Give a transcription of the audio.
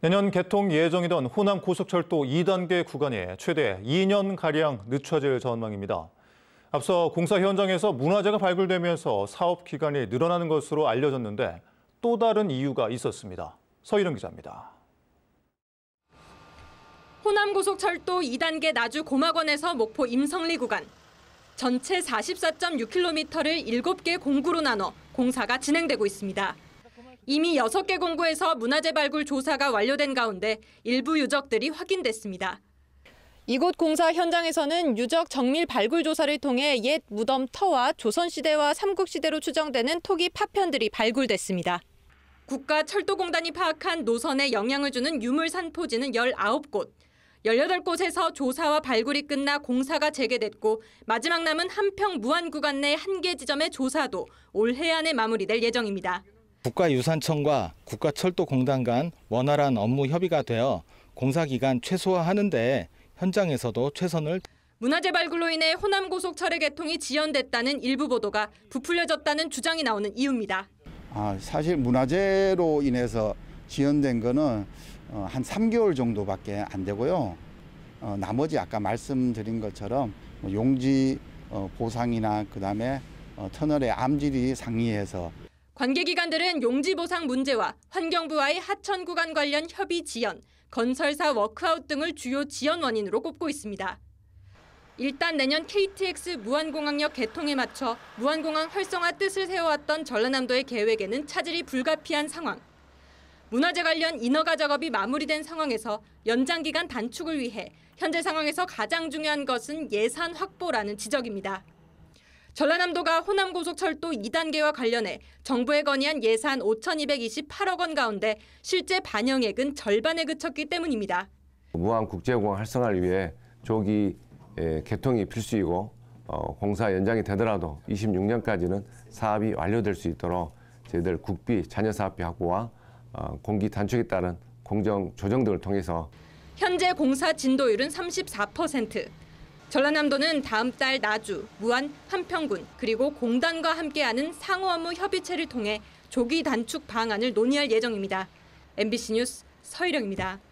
내년 개통 예정이던 호남 고속철도 2단계 구간에 최대 2년가량 늦춰질 전망입니다. 앞서 공사 현장에서 문화재가 발굴되면서 사업 기간이 늘어나는 것으로 알려졌는데 또 다른 이유가 있었습니다. 서희룡 기자입니다. 호남 고속철도 2단계 나주 고마원에서 목포 임성리 구간. 전체 44.6km를 7개 공구로 나눠 공사가 진행되고 있습니다. 이미 6개 공구에서 문화재 발굴 조사가 완료된 가운데 일부 유적들이 확인됐습니다. 이곳 공사 현장에서는 유적 정밀 발굴 조사를 통해 옛 무덤 터와 조선시대와 삼국시대로 추정되는 토기 파편들이 발굴됐습니다. 국가철도공단이 파악한 노선에 영향을 주는 유물 산포지는 19곳. 18곳에서 조사와 발굴이 끝나 공사가 재개됐고 마지막 남은 한평 무안 구간 내한개 지점의 조사도 올해 안에 마무리될 예정입니다. 국가유산청과 국가철도공단 간 원활한 업무 협의가 되어 공사 기간 최소화하는 데 현장에서도 최선을 문화재 발굴로 인해 호남 고속철의 개통이 지연됐다는 일부 보도가 부풀려졌다는 주장이 나오는 이유입니다. 아, 사실 문화재로 인해서 지연된 거는 어, 한 3개월 정도밖에 안 되고요. 어, 나머지 아까 말씀드린 것처럼 뭐 용지 어, 보상이나 그다음에 어, 터널의 암질이 상이해서 관계기관들은 용지 보상 문제와 환경부와의 하천 구간 관련 협의 지연, 건설사 워크아웃 등을 주요 지연 원인으로 꼽고 있습니다. 일단 내년 KTX 무안공항역 개통에 맞춰 무안공항 활성화 뜻을 세워왔던 전라남도의 계획에는 차질이 불가피한 상황. 문화재 관련 인허가 작업이 마무리된 상황에서 연장 기간 단축을 위해 현재 상황에서 가장 중요한 것은 예산 확보라는 지적입니다. 전라남도가 호남고속철도 2단계와 관련해 정부에 건의한 예산 5,228억 원 가운데 실제 반영액은 절반에 그쳤기 때문입니다. 무안 국제공항 활성화를 위해 조기 예, 개통이 필수이고 어, 공사 연장이 되더라도 26년까지는 사업이 완료될 수 있도록 저희들 국비 잔여사업비 확보와 어, 공기 단축에 따른 공정 조정 등을 통해서 현재 공사 진도율은 34%. 전라남도는 다음 달 나주, 무안, 함평군 그리고 공단과 함께하는 상호업무 협의체를 통해 조기 단축 방안을 논의할 예정입니다. MBC 뉴스 서희령입니다.